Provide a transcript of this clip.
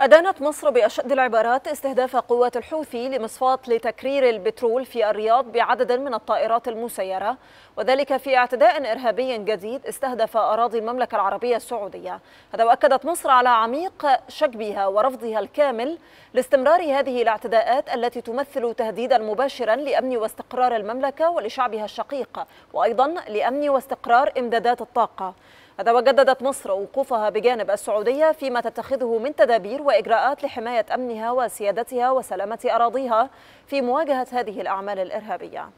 أدانت مصر بأشد العبارات استهداف قوات الحوثي لمصفات لتكرير البترول في الرياض بعدد من الطائرات المسيرة وذلك في اعتداء إرهابي جديد استهدف أراضي المملكة العربية السعودية هذا وأكدت مصر على عميق شكبها ورفضها الكامل لاستمرار هذه الاعتداءات التي تمثل تهديدا مباشرا لأمن واستقرار المملكة ولشعبها الشقيق وأيضا لأمن واستقرار إمدادات الطاقة هذا وجددت مصر وقوفها بجانب السعودية فيما تتخذه من تدابير وإجراءات لحماية أمنها وسيادتها وسلامة أراضيها في مواجهة هذه الأعمال الإرهابية